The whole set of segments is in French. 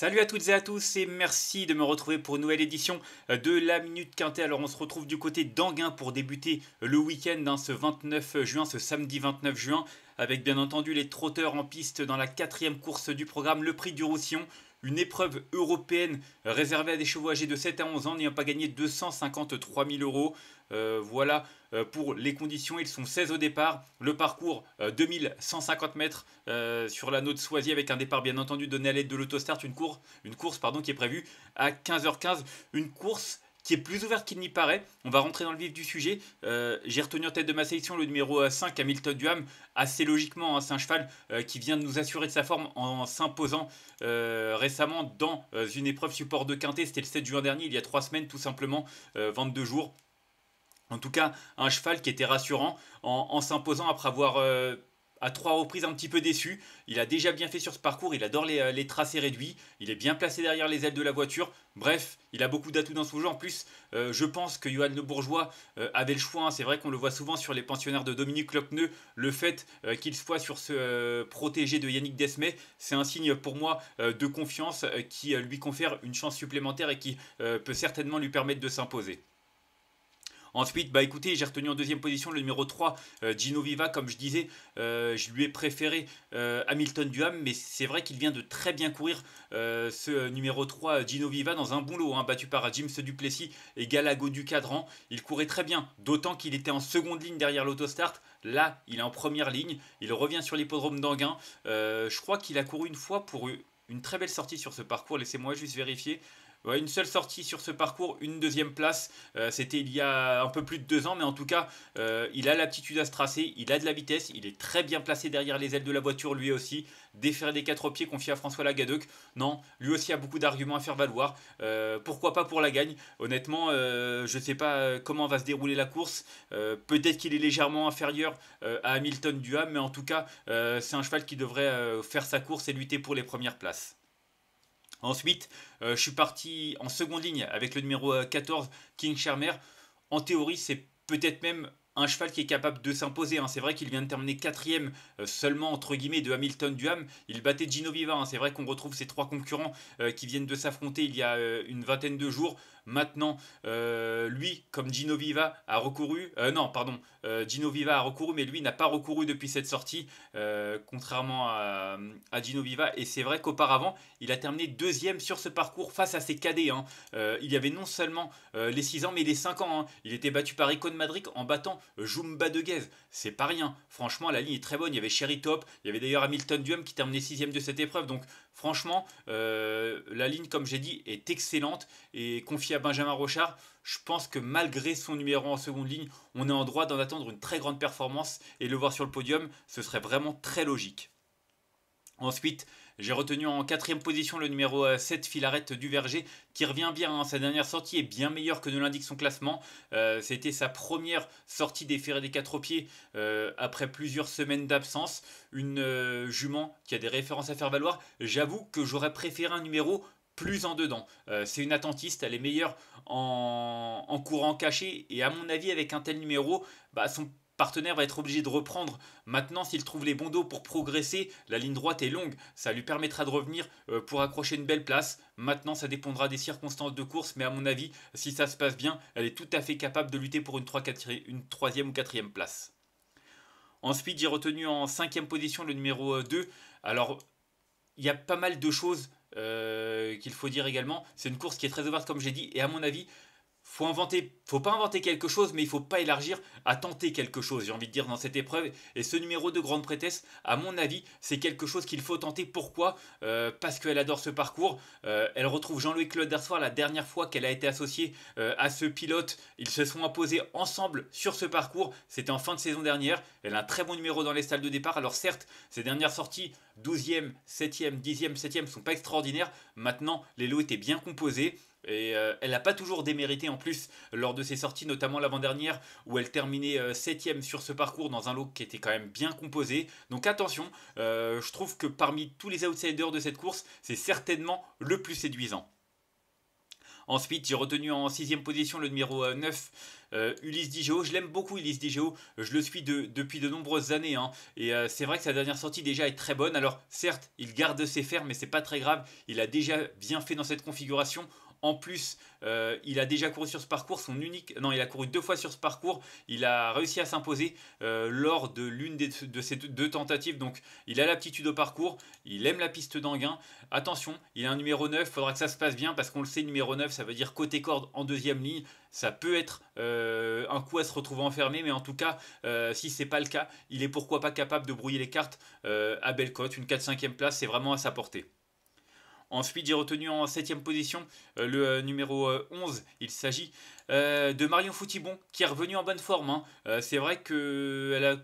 Salut à toutes et à tous et merci de me retrouver pour une nouvelle édition euh, de la Minute Quintée. Alors on se retrouve du côté d'Anguin pour débuter le week-end hein, ce 29 juin, ce samedi 29 juin, avec bien entendu les trotteurs en piste dans la quatrième course du programme, le prix du Roussillon une épreuve européenne réservée à des chevaux âgés de 7 à 11 ans n'ayant pas gagné 253 000 euros. Euh, voilà euh, pour les conditions. Ils sont 16 au départ. Le parcours 2150 euh, mètres euh, sur la de soisie avec un départ bien entendu donné à l'aide de l'autostart. Une, course, une course pardon, qui est prévue à 15h15. Une course qui est plus ouverte qu'il n'y paraît. On va rentrer dans le vif du sujet. J'ai retenu en tête de ma sélection le numéro 5, Hamilton Duham. Assez logiquement, hein, c'est un cheval qui vient de nous assurer de sa forme en, s'imposant récemment dans une épreuve support de quintet. C'était le 7 juin dernier, il y a 3 semaines tout simplement, 22 jours. En tout cas, un cheval qui était rassurant en, s'imposant après avoir euh, à trois reprises un petit peu déçu. Il a déjà bien fait sur ce parcours, il adore euh, les, tracés réduits, il est bien placé derrière les ailes de la voiture. Bref, il a beaucoup d'atouts dans son jeu. En plus, euh, je pense que Johan Le Bourgeois avait le choix. Hein. C'est vrai qu'on le voit souvent sur les pensionnaires de Dominique Lopneux. Le fait qu'il soit sur ce protégé de Yannick Desmet, c'est un signe pour moi de confiance qui lui confère une chance supplémentaire et qui peut certainement lui permettre de s'imposer. Ensuite, bah écoutez, j'ai retenu en deuxième position le numéro 3, euh, Gino Viva, comme je disais, euh, je lui ai préféré euh, Hamilton Duham, mais c'est vrai qu'il vient de très bien courir ce numéro 3, Gino Viva, dans un boulot hein, battu par James Duplessis et Galago du Cadran. Il courait très bien, d'autant qu'il était en seconde ligne derrière l'autostart. Là, il est en première ligne, il revient sur l'hippodrome d'Anguin. je crois qu'il a couru une fois pour une très belle sortie sur ce parcours, laissez-moi juste vérifier une seule sortie sur ce parcours, une deuxième place. Euh, c'était il y a un peu plus de deux ans, mais en tout cas, euh, il a l'aptitude à se tracer, il a de la vitesse, il est très bien placé derrière les ailes de la voiture lui aussi. Défaire des quatre pieds confié à François Lagadec, non, lui aussi a beaucoup d'arguments à faire valoir. Euh, pourquoi pas pour la gagne Honnêtement, je ne sais pas comment va se dérouler la course. Peut-être qu'il est légèrement inférieur à Hamilton Duham, mais en tout cas, c'est un cheval qui devrait faire sa course et lutter pour les premières places. Ensuite, euh, je suis parti en seconde ligne avec le numéro 14, euh, King Shermer, En théorie, c'est peut-être même un cheval qui est capable de s'imposer. Hein. C'est vrai qu'il vient de terminer quatrième euh, seulement entre guillemets de Hamilton Duham. Il battait Gino Viva. Hein. C'est vrai qu'on retrouve ces trois concurrents qui viennent de s'affronter il y a une vingtaine de jours. Maintenant, euh, lui, comme Gino Viva a recouru, euh, non, pardon, euh, Gino Viva a recouru, mais lui n'a pas recouru depuis cette sortie, contrairement à, Gino Viva. Et c'est vrai qu'auparavant, il a terminé deuxième sur ce parcours face à ses cadets. Hein. il y avait non seulement les 6 ans, mais les 5 ans. Hein. Il était battu par Icon Madrid en battant Jumba de Guez. C'est pas rien. Franchement, la ligne est très bonne. Il y avait Sherry Top, il y avait d'ailleurs Hamilton Duham qui terminait sixième de cette épreuve. Donc, franchement, la ligne, comme j'ai dit, est excellente et confiable Benjamin Rochard, je pense que malgré son numéro en seconde ligne, on est en droit d'en attendre une très grande performance et le voir sur le podium, ce serait vraiment très logique. Ensuite, j'ai retenu en quatrième position le numéro 7, euh, Filarette du Verger, qui revient bien. dans hein. Sa dernière sortie est bien meilleure que ne l'indique son classement. Euh, c'était sa première sortie des ferrets des quatre pieds euh, après plusieurs semaines d'absence. Une jument qui a des références à faire valoir. J'avoue que j'aurais préféré un numéro plus en dedans. Euh, c'est une attentiste, elle est meilleure en, courant caché. Et à mon avis, avec un tel numéro, bah, son partenaire va être obligé de reprendre. Maintenant, s'il trouve les bons dos pour progresser, la ligne droite est longue. Ça lui permettra de revenir euh, pour accrocher une belle place. Maintenant, ça dépendra des circonstances de course. Mais à mon avis, si ça se passe bien, elle est tout à fait capable de lutter pour une, une troisième ou quatrième place. Ensuite, j'ai retenu en cinquième position le numéro 2. Euh, Alors, il y a pas mal de choses euh, qu'il faut dire également, c'est une course qui est très ouverte comme j'ai dit, et à mon avis, faut inventer, faut pas inventer quelque chose, mais il faut pas élargir à tenter quelque chose, j'ai envie de dire, dans cette épreuve. Et ce numéro de Grande Prêtresse, à mon avis, c'est quelque chose qu'il faut tenter. Pourquoi euh, Parce qu'elle adore ce parcours. Euh, elle retrouve Jean-Louis Claude Darsoir la dernière fois qu'elle a été associée euh, à ce pilote. Ils se sont imposés ensemble sur ce parcours. C'était en fin de saison dernière. Elle a un très bon numéro dans les salles de départ. Alors certes, ses dernières sorties, 12e, 7e, 10e, 7e, sont pas extraordinaires. Maintenant, les lots étaient bien composés. Et euh, elle n'a pas toujours démérité en plus lors de ses sorties, notamment l'avant-dernière où elle terminait 7ème euh, sur ce parcours dans un lot qui était quand même bien composé. Donc attention, euh, je trouve que parmi tous les outsiders de cette course, c'est certainement le plus séduisant. Ensuite, j'ai retenu en sixième position le numéro 9, Ulysse Digeo. Je l'aime beaucoup, Ulysse Digeo. Je le suis depuis de nombreuses années. Hein. Et c'est vrai que sa dernière sortie déjà est très bonne. Alors, certes, il garde ses fers, mais c'est pas très grave. Il a déjà bien fait dans cette configuration en plus, euh, il a déjà couru sur ce parcours, son unique, non, il a couru deux fois sur ce parcours. Il a réussi à s'imposer euh, lors de l'une de ces deux tentatives. Donc, il a l'aptitude au parcours. Il aime la piste d'Anguin. Attention, il a un numéro 9. il Faudra que ça se passe bien parce qu'on le sait, numéro 9, ça veut dire côté corde en deuxième ligne. Ça peut être euh, un coup à se retrouver enfermé, mais en tout cas, si ce c'est pas le cas, il est pourquoi pas capable de brouiller les cartes à Bellecote. Une 4-5e place, c'est vraiment à sa portée. Ensuite, j'ai retenu en 7ème position euh, le euh, numéro 11, euh, il s'agit de Marion Foutibon, qui est revenu en bonne forme. Hein. c'est vrai qu'elle a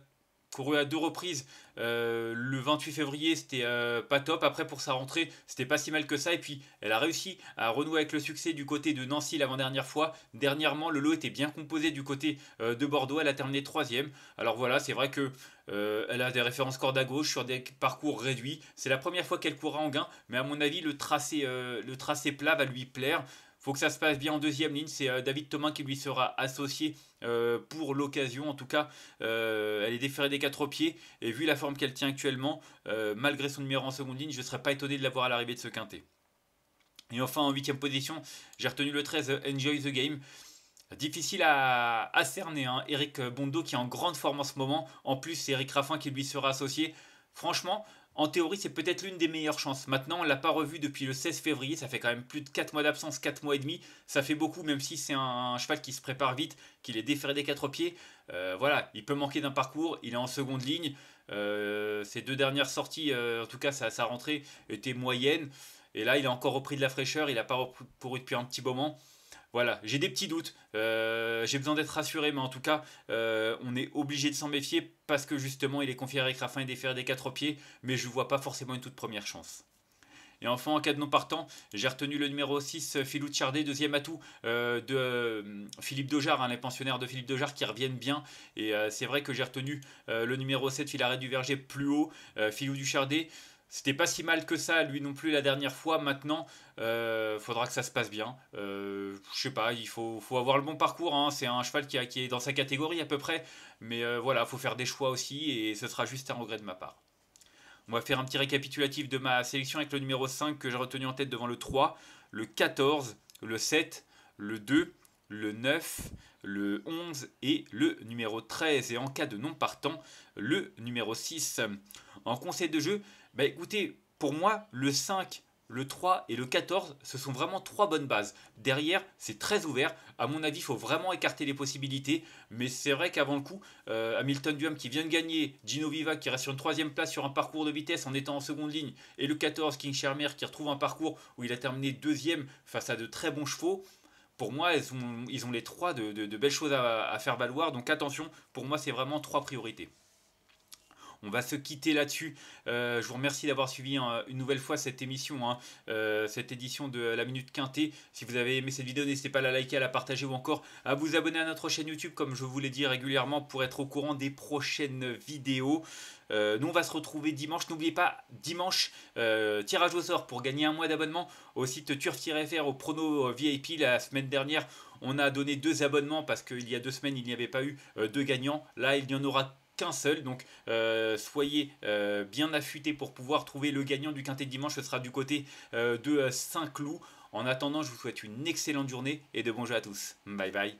couru à deux reprises. Euh, le 28 février, c'était euh, pas top. Après, pour sa rentrée, c'était pas si mal que ça. Et puis, elle a réussi à renouer avec le succès du côté de Nancy l'avant-dernière fois. Dernièrement, le lot était bien composé du côté euh, de Bordeaux. Elle a terminé troisième. Alors voilà, c'est vrai que elle a des références corde à gauche sur des parcours réduits. C'est la première fois qu'elle courra en gain, mais à mon avis, le tracé, le tracé plat va lui plaire faut que ça se passe bien en deuxième ligne. C'est euh, David Thomas qui lui sera associé euh, pour l'occasion. En tout cas, euh, elle est déférée des quatre pieds. Et vu la forme qu'elle tient actuellement, malgré son numéro en seconde ligne, je ne serais pas étonné de la voir à l'arrivée de ce quintet. Et enfin, en huitième position, j'ai retenu le 13, Enjoy the Game. Difficile à, cerner, hein. Eric Bondo qui est en grande forme en ce moment. En plus, c'est Eric Raffin qui lui sera associé. Franchement, en théorie, c'est peut-être l'une des meilleures chances. Maintenant, on l'a pas revu depuis le 16 février, ça fait quand même plus de 4 mois d'absence, 4 mois et demi. Ça fait beaucoup, même si c'est un, cheval qui se prépare vite, qu'il est déféré des quatre pieds. Euh, voilà, il peut manquer d'un parcours, il est en seconde ligne. Euh, ses deux dernières sorties, euh, en tout cas sa, rentrée, étaient moyennes. Et là, il a encore repris de la fraîcheur, il n'a pas couru depuis un petit moment. Voilà, j'ai des petits doutes, euh, j'ai besoin d'être rassuré, mais en tout cas, euh, on est obligé de s'en méfier parce que justement, il est confié à Eric Raffin et déféré des quatre pieds, mais je ne vois pas forcément une toute première chance. Et enfin, en cas de non partant, j'ai retenu le numéro 6, euh, Philou Chardet, deuxième atout de Philippe Dojard, hein, les pensionnaires de Philippe Dojard qui reviennent bien. Et c'est vrai que j'ai retenu le numéro 7, Philaret du Verger, plus haut, Philou Duchardet. C'était pas si mal que ça, lui non plus, la dernière fois. Maintenant, euh, faudra que ça se passe bien. Euh, je sais pas, il faut, faut, avoir le bon parcours. Hein. C'est un cheval qui, a, qui, est dans sa catégorie à peu près. Mais voilà, euh, voilà, faut faire des choix aussi et ce sera juste un regret de ma part. On va faire un petit récapitulatif de ma sélection avec le numéro 5 que j'ai retenu en tête devant le 3, le 14, le 7, le 2, le 9, le 11 et le numéro 13. Et en cas de non partant, le numéro 6. En conseil de jeu, bah écoutez, pour moi, le 5, le 3 et le 14, ce sont vraiment trois bonnes bases. Derrière, c'est très ouvert. À mon avis, il faut vraiment écarter les possibilités. Mais c'est vrai qu'avant le coup, euh, Hamilton Duham qui vient de gagner, Gino Viva qui reste sur une troisième place sur un parcours de vitesse en étant en seconde ligne, et le 14, King Shermer qui retrouve un parcours où il a terminé deuxième face à de très bons chevaux. Pour moi, ils ont, les trois de, belles choses à faire valoir. Donc attention, pour moi, c'est vraiment trois priorités. On va se quitter là-dessus. Euh, je vous remercie d'avoir suivi hein, une nouvelle fois cette émission, hein. euh, cette édition de La Minute Quintée. Si vous avez aimé cette vidéo, n'hésitez pas à la liker, à la partager ou encore à vous abonner à notre chaîne YouTube, comme je vous l'ai dit régulièrement, pour être au courant des prochaines vidéos. Euh, nous, on va se retrouver dimanche. N'oubliez pas, dimanche, tirage au sort pour gagner un mois d'abonnement au site turf-fr au prono VIP. La semaine dernière, on a donné deux abonnements parce qu'il y a deux semaines, il n'y avait pas eu de deux gagnants. Là, il y en aura qu'un seul. Donc euh, soyez euh, bien affûtés pour pouvoir trouver le gagnant du quintet de dimanche. Ce sera du côté euh, de Saint-Cloud. En attendant, je vous souhaite une excellente journée et de bons jeux à tous. Bye bye.